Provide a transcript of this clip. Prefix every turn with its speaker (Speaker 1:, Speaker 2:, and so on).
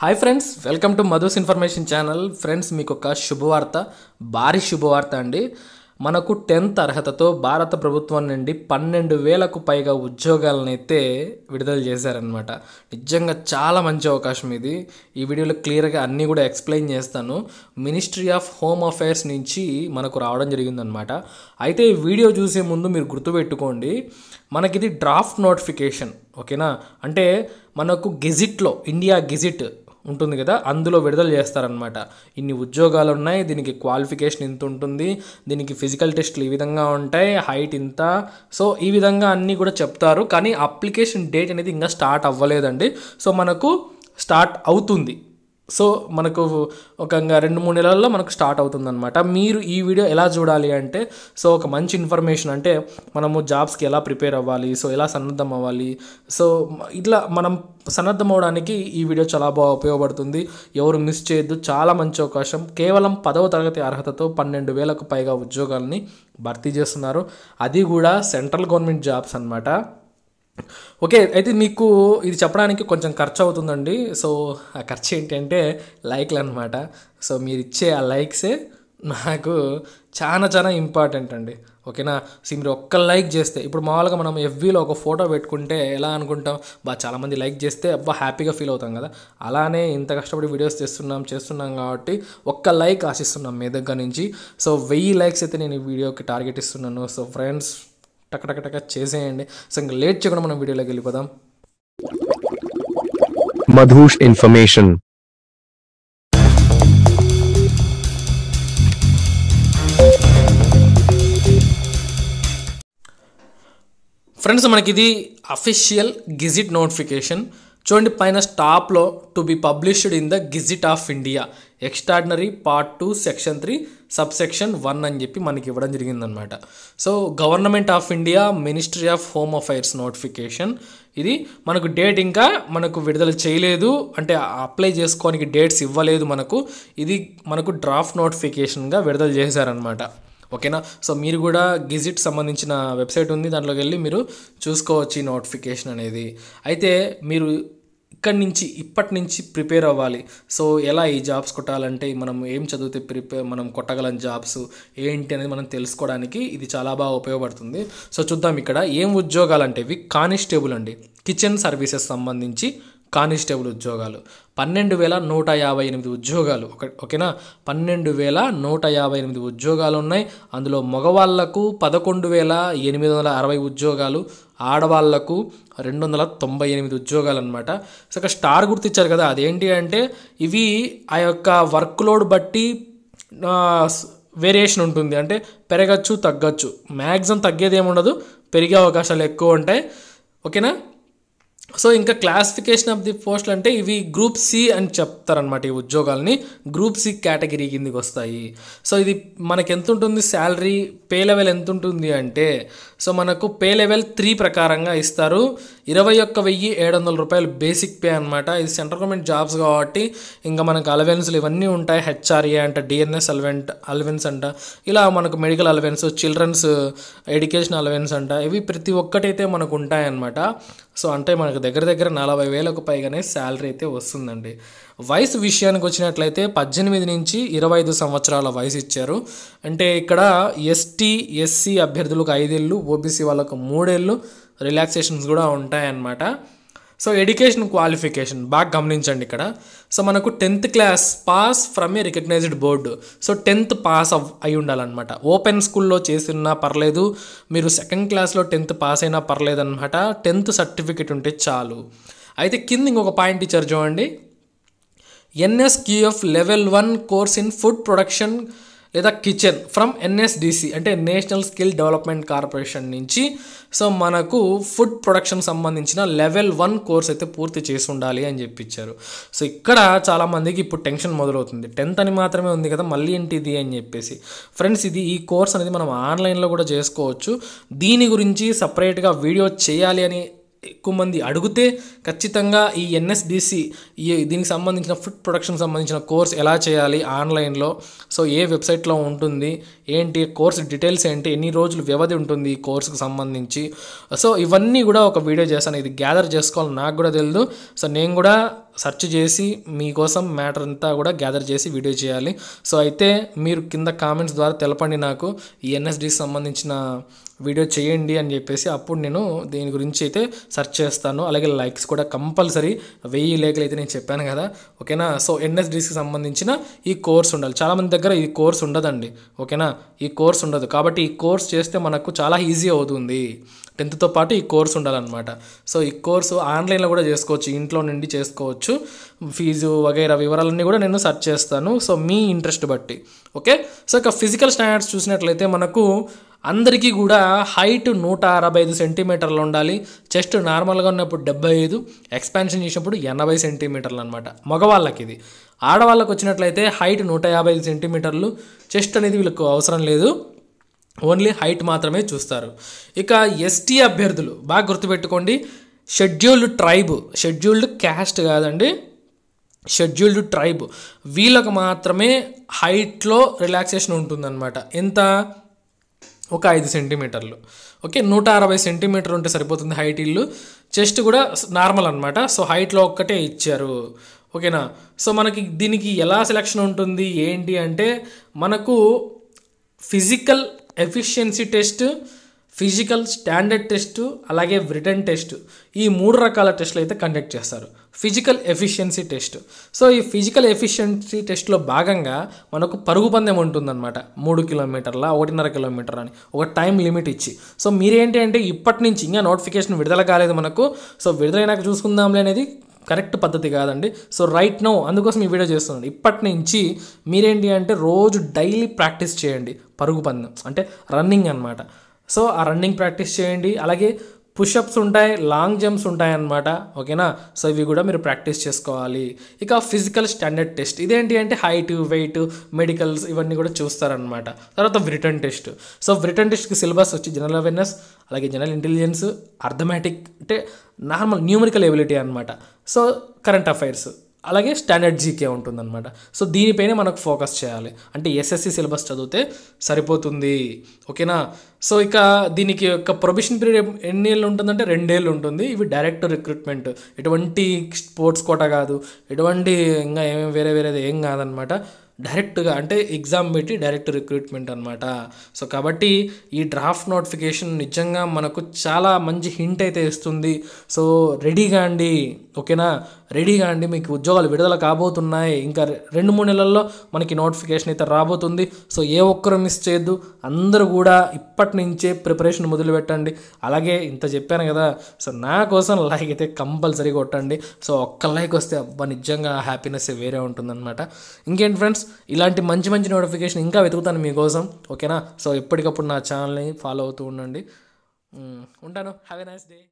Speaker 1: hi friends welcome to Madhu's information channel friends మీకు ఒక శుభవార్త భారీ శుభవార్త అండి మనకు టెన్త్ అర్హతతో భారత ప్రభుత్వం నుండి పన్నెండు వేలకు పైగా ఉద్యోగాలనైతే విడుదల చేశారనమాట నిజంగా చాలా మంచి అవకాశం ఇది ఈ వీడియోలో క్లియర్గా అన్నీ కూడా ఎక్స్ప్లెయిన్ చేస్తాను మినిస్ట్రీ ఆఫ్ హోమ్ అఫైర్స్ నుంచి మనకు రావడం జరిగిందనమాట అయితే ఈ వీడియో చూసే ముందు మీరు గుర్తుపెట్టుకోండి మనకిది డ్రాఫ్ట్ నోటిఫికేషన్ ఓకేనా అంటే మనకు గెజిట్లో ఇండియా గెజిట్ ఉంటుంది కదా అందులో విడుదల చేస్తారనమాట ఇన్ని ఉద్యోగాలు ఉన్నాయి దీనికి క్వాలిఫికేషన్ ఇంత ఉంటుంది దీనికి ఫిజికల్ టెస్ట్లు ఈ విధంగా ఉంటాయి హైట్ ఇంత సో ఈ విధంగా అన్నీ కూడా చెప్తారు కానీ అప్లికేషన్ డేట్ అనేది ఇంకా స్టార్ట్ అవ్వలేదండి సో మనకు స్టార్ట్ అవుతుంది సో మనకు ఒక రెండు మూడు నెలల్లో మనకు స్టార్ట్ అవుతుందన్నమాట మీరు ఈ వీడియో ఎలా చూడాలి అంటే సో ఒక మంచి ఇన్ఫర్మేషన్ అంటే మనము జాబ్స్కి ఎలా ప్రిపేర్ అవ్వాలి సో ఎలా సన్నద్ధం అవ్వాలి సో ఇట్లా మనం సన్నద్ధం అవడానికి ఈ వీడియో చాలా బాగా ఉపయోగపడుతుంది ఎవరు మిస్ చేయొద్దు చాలా మంచి అవకాశం కేవలం పదవ తరగతి అర్హతతో పన్నెండు వేలకు పైగా ఉద్యోగాలని భర్తీ చేస్తున్నారు అది కూడా సెంట్రల్ గవర్నమెంట్ జాబ్స్ అనమాట ఓకే అయితే మీకు ఇది చెప్పడానికి కొంచెం ఖర్చు అవుతుందండి సో ఆ ఖర్చు ఏంటంటే లైక్లు అనమాట సో మీరు ఇచ్చే ఆ లైక్సే నాకు చాలా చాలా ఇంపార్టెంట్ అండి ఓకేనా సో మీరు ఒక్క లైక్ చేస్తే ఇప్పుడు మామూలుగా మనం ఎఫ్వీలో ఒక ఫోటో పెట్టుకుంటే ఎలా అనుకుంటాం బా చాలామంది లైక్ చేస్తే అబ్బా హ్యాపీగా ఫీల్ అవుతాం కదా అలానే ఇంత కష్టపడి వీడియోస్ చేస్తున్నాం చేస్తున్నాం కాబట్టి ఒక్క లైక్ ఆశిస్తున్నాం మీ దగ్గర నుంచి సో వెయ్యి లైక్స్ అయితే నేను ఈ వీడియోకి టార్గెట్ ఇస్తున్నాను సో ఫ్రెండ్స్ టక చేసేయండి సో ఇంకా లేట్ చేయకుండా మనం వీడియోలోకి వెళ్ళిపోదాం మధుష్ ఇన్ఫర్మేషన్ ఫ్రెండ్స్ మనకి ఇది అఫీషియల్ గిజిట్ నోటిఫికేషన్ చూడండి పైన స్టాప్లో to be published in the gazette of India extraordinary part two section three sub section one అని చెప్పి మనకి ఇవ్వడం జరిగిందనమాట so government of India ministry of home affairs notification ఇది మనకు డేట్ ఇంకా మనకు విడుదల చేయలేదు అంటే అప్లై చేసుకోనికి డేట్స్ ఇవ్వలేదు మనకు ఇది మనకు డ్రాఫ్ట్ నోటిఫికేషన్గా విడుదల చేశారనమాట ఓకేనా సో మీరు కూడా గిజిట్ సంబంధించిన వెబ్సైట్ ఉంది దాంట్లోకి వెళ్ళి మీరు చూసుకోవచ్చు ఈ నోటిఫికేషన్ అనేది అయితే మీరు ఇక్కడి నుంచి ఇప్పటి నుంచి ప్రిపేర్ అవ్వాలి సో ఎలా ఈ జాబ్స్ కొట్టాలంటే మనం ఏం చదివితే ప్రిపేర్ మనం కొట్టగలం జాబ్స్ ఏంటి అనేది మనం తెలుసుకోవడానికి ఇది చాలా బాగా ఉపయోగపడుతుంది సో చూద్దాం ఇక్కడ ఏం అంటే ఇవి కానిస్టేబుల్ అండి కిచెన్ సర్వీసెస్ సంబంధించి కానిస్టేబుల్ ఉద్యోగాలు పన్నెండు వేల నూట యాభై ఎనిమిది ఉద్యోగాలు ఓకేనా పన్నెండు వేల నూట యాభై ఎనిమిది ఉద్యోగాలు ఉన్నాయి అందులో మగవాళ్లకు పదకొండు వేల ఎనిమిది వందల అరవై ఉద్యోగాలు ఆడవాళ్లకు రెండు వందల తొంభై ఎనిమిది ఉద్యోగాలు అనమాట సో ఒక స్టార్ గుర్తిచ్చారు కదా అదేంటి అంటే ఇవి ఆ యొక్క వర్క్ లోడ్ బట్టి వేరియేషన్ ఉంటుంది అంటే పెరగచ్చు తగ్గచ్చు మ్యాక్సిమం తగ్గేది ఏముండదు పెరిగే అవకాశాలు ఎక్కువ ఉంటాయి ఓకేనా సో ఇంకా క్లాసిఫికేషన్ ఆఫ్ ది పోస్టులు అంటే ఇవి గ్రూప్ సి అని చెప్తారనమాట ఈ ఉద్యోగాలని గ్రూప్ సి కేటగిరీ కిందకి వస్తాయి సో ఇది మనకి ఎంత ఉంటుంది శాలరీ పే లెవెల్ ఎంత ఉంటుంది అంటే సో మనకు పే లెవెల్ త్రీ ప్రకారంగా ఇస్తారు ఇరవై ఒక్క వెయ్యి ఏడు వందల రూపాయలు బేసిక్ పే అనమాట ఇది సెంట్రల్ గవర్నమెంట్ జాబ్స్ కాబట్టి ఇంకా మనకు అలవెన్స్లు ఇవన్నీ ఉంటాయి హెచ్ఆర్ఏ అంట డిఎన్ఎస్ అలవెంట్ అలవెన్స్ అంట ఇలా మనకు medical allowance children's education allowance అంట ఇవి ప్రతి ఒక్కటైతే మనకు ఉంటాయన్నమాట సో అంటే మనకు వాళ్ళకి దగ్గర దగ్గర నలభై వేలకు పైగానే శాలరీ అయితే వస్తుందండి వయసు విషయానికి వచ్చినట్లయితే పద్దెనిమిది నుంచి ఇరవై ఐదు సంవత్సరాల వయసు ఇచ్చారు అంటే ఇక్కడ ఎస్టీ ఎస్సీ అభ్యర్థులకు ఐదేళ్ళు ఓబీసీ వాళ్ళకు మూడేళ్ళు రిలాక్సేషన్స్ కూడా ఉంటాయన్నమాట సో ఎడ్యుకేషన్ క్వాలిఫికేషన్ బాగా గమనించండి ఇక్కడ సో మనకు tenth class pass from a recognised board so tenth pass అవ్ అయి ఉండాలన్నమాట ఓపెన్ స్కూల్లో చేసినా పర్లేదు మీరు సెకండ్ క్లాస్లో టెన్త్ పాస్ అయినా పర్లేదు అనమాట టెన్త్ సర్టిఫికేట్ ఉంటే చాలు అయితే కింద ఇంకొక పాయింట్ ఇచ్చారు చూడండి NSQF level one course in food production లేదా కిచెన్ ఫ్రమ్ ఎన్ఎస్డిసి అంటే నేషనల్ స్కిల్ డెవలప్మెంట్ కార్పొరేషన్ నుంచి సో మనకు ఫుడ్ ప్రొడక్షన్ సంబంధించిన లెవెల్ వన్ కోర్స్ అయితే పూర్తి చేసి ఉండాలి అని చెప్పించారు సో ఇక్కడ చాలామందికి ఇప్పుడు టెన్షన్ మొదలవుతుంది టెన్త్ అని మాత్రమే ఉంది కదా మళ్ళీ ఏంటిది అని చెప్పేసి ఫ్రెండ్స్ ఇది ఈ కోర్స్ అనేది మనం ఆన్లైన్లో కూడా చేసుకోవచ్చు దీని గురించి సపరేట్గా వీడియో చేయాలి అని ఎక్కువ మంది అడిగితే ఖచ్చితంగా ఈ ఎన్ఎస్డిసి ఈ దీనికి సంబంధించిన ఫుడ్ ప్రొడక్షన్ సంబంధించిన కోర్స్ ఎలా చేయాలి ఆన్లైన్లో సో ఏ వెబ్సైట్లో ఉంటుంది ఏంటి కోర్స్ డీటెయిల్స్ ఏంటి ఎన్ని రోజులు వ్యవధి ఉంటుంది ఈ కోర్సుకు సంబంధించి సో ఇవన్నీ కూడా ఒక వీడియో చేశాను ఇది గ్యాదర్ చేసుకోవాలని నాకు కూడా తెలియదు సో నేను కూడా సెర్చ్ చేసి మీకోసం మ్యాటర్ అంతా కూడా గ్యాదర్ చేసి వీడియో చేయాలి సో అయితే మీరు కింద కామెంట్స్ ద్వారా తెలపండి నాకు ఈ ఎన్ఎస్డికి సంబంధించిన వీడియో చేయండి అని చెప్పేసి అప్పుడు నేను దీని గురించి అయితే సెర్చ్ చేస్తాను అలాగే లైక్స్ కూడా కంపల్సరీ వెయ్యి లేఖలు అయితే నేను చెప్పాను కదా ఓకేనా సో ఎన్ఎస్డికి సంబంధించిన ఈ కోర్స్ ఉండాలి చాలామంది దగ్గర ఈ కోర్స్ ఉండదండి ఓకేనా ఈ కోర్స్ ఉండదు కాబట్టి ఈ కోర్స్ చేస్తే మనకు చాలా ఈజీ అవుతుంది టెన్త్తో పాటు ఈ కోర్స్ ఉండాలన్నమాట సో ఈ కోర్సు ఆన్లైన్లో కూడా చేసుకోవచ్చు ఇంట్లో నుండి చేసుకోవచ్చు ఫీజు వగైరా వివరాలన్నీ కూడా నేను సెర్చ్ చేస్తాను సో మీ ఇంట్రెస్ట్ బట్టి ఓకే సో ఇక ఫిజికల్ స్టాండర్డ్స్ చూసినట్లయితే మనకు అందరికీ కూడా హైట్ నూట అరవై ఐదు సెంటీమీటర్లు ఉండాలి చెస్ట్ నార్మల్గా ఉన్నప్పుడు డెబ్బై ఐదు ఎక్స్పాన్షన్ చేసినప్పుడు ఎనభై సెంటీమీటర్లు అనమాట మగవాళ్ళకి ఇది ఆడవాళ్ళకి వచ్చినట్లయితే హైట్ నూట యాభై ఐదు సెంటీమీటర్లు చెస్ట్ అనేది వీళ్ళకు అవసరం లేదు ఓన్లీ హైట్ మాత్రమే చూస్తారు ఇక ఎస్టీ అభ్యర్థులు బాగా గుర్తుపెట్టుకోండి షెడ్యూల్డ్ ట్రైబ్ షెడ్యూల్డ్ క్యాస్ట్ కాదండి షెడ్యూల్డ్ ట్రైబ్ వీళ్ళకు మాత్రమే హైట్లో రిలాక్సేషన్ ఉంటుందన్నమాట ఎంత ఒక ఐదు సెంటీమీటర్లు ఓకే నూట అరవై సెంటీమీటర్ ఉంటే సరిపోతుంది హైట్ ఇల్లు చెస్ట్ కూడా నార్మల్ అనమాట సో హైట్లో ఒక్కటే ఇచ్చారు ఓకేనా సో మనకి దీనికి ఎలా సెలక్షన్ ఉంటుంది ఏంటి అంటే మనకు physical efficiency test physical standard test అలాగే రిటర్న్ టెస్ట్ ఈ మూడు రకాల టెస్ట్లు అయితే కండక్ట్ చేస్తారు ఫిజికల్ ఎఫిషియన్సీ టెస్ట్ సో ఈ ఫిజికల్ ఎఫిషియన్సీ టెస్ట్లో భాగంగా మనకు పరుగు పందెం ఉంటుందన్నమాట మూడు కిలోమీటర్ల ఒకటిన్నర కిలోమీటర్ అని ఒక టైం లిమిట్ ఇచ్చి సో మీరేంటి అంటే ఇప్పటి నుంచి ఇంకా నోటిఫికేషన్ విడుదల కాలేదు మనకు సో విడుదలైనాక చూసుకుందాంలే అనేది కరెక్ట్ పద్ధతి కాదండి సో రైట్ నో అందుకోసం ఈ వీడియో చేస్తున్నాను ఇప్పటి నుంచి మీరేంటి అంటే రోజు డైలీ ప్రాక్టీస్ చేయండి పరుగు పందెం అంటే రన్నింగ్ అనమాట సో ఆ రన్నింగ్ ప్రాక్టీస్ చేయండి అలాగే పుషప్స్ ఉంటాయి లాంగ్ జంప్స్ ఉంటాయి ఓకేనా సో ఇవి కూడా మీరు ప్రాక్టీస్ చేసుకోవాలి ఇక ఫిజికల్ స్టాండర్డ్ టెస్ట్ ఇదేంటి అంటే హైట్ వెయిట్ మెడికల్స్ ఇవన్నీ కూడా చూస్తారనమాట తర్వాత రిటర్న్ టెస్ట్ సో రిటర్న్ టెస్ట్కి సిలబస్ వచ్చి జనరల్ అవేర్నెస్ అలాగే జనరల్ ఇంటెలిజెన్స్ అర్థమెటిక్ అంటే నార్మల్ న్యూమరికల్ ఎబిలిటీ అనమాట సో కరెంట్ అఫైర్స్ అలాగే స్టాండర్డ్ జీకే ఉంటుందన్నమాట సో దీనిపైనే మనకు ఫోకస్ చేయాలి అంటే ఎస్ఎస్సి సిలబస్ చదివితే సరిపోతుంది ఓకేనా సో ఇక దీనికి యొక్క ప్రొబిషన్ పీరియడ్ ఎన్ని ఏళ్ళు ఉంటుందంటే రెండేళ్ళు ఉంటుంది ఇవి డైరెక్ట్ రిక్రూట్మెంట్ ఎటువంటి స్పోర్ట్స్ కోట కాదు ఎటువంటి ఇంకా ఏమేమి వేరే వేరేది ఏం కాదనమాట డైరెక్ట్గా అంటే ఎగ్జామ్ పెట్టి డైరెక్ట్ రిక్రూట్మెంట్ అనమాట సో కాబట్టి ఈ డ్రాఫ్ట్ నోటిఫికేషన్ నిజంగా మనకు చాలా మంచి హింట్ అయితే ఇస్తుంది సో రెడీగా అండి ఓకేనా రెడీగా అండి మీకు ఉద్యోగాలు విడుదల కాబోతున్నాయి ఇంకా రెండు మూడు నెలల్లో మనకి నోటిఫికేషన్ అయితే రాబోతుంది సో ఏ ఒక్కరు మిస్ చేయొద్దు అందరూ కూడా ఇప్పటి నుంచే ప్రిపరేషన్ మొదలు పెట్టండి అలాగే ఇంత చెప్పాను కదా సో నా కోసం లైక్ అయితే కంపల్సరీ కొట్టండి సో ఒక్క లైక్ వస్తే అబ్బా నిజంగా హ్యాపీనెస్ వేరే ఉంటుందన్నమాట ఇంకేంటి ఫ్రెండ్స్ ఇలాంటి మంచి మంచి నోటిఫికేషన్ ఇంకా వెతుకుతాను మీకోసం ఓకేనా సో ఎప్పటికప్పుడు నా ఛానల్ని ఫాలో అవుతూ ఉండండి ఉంటాను హ్యావ్ ఎ నైస్ డే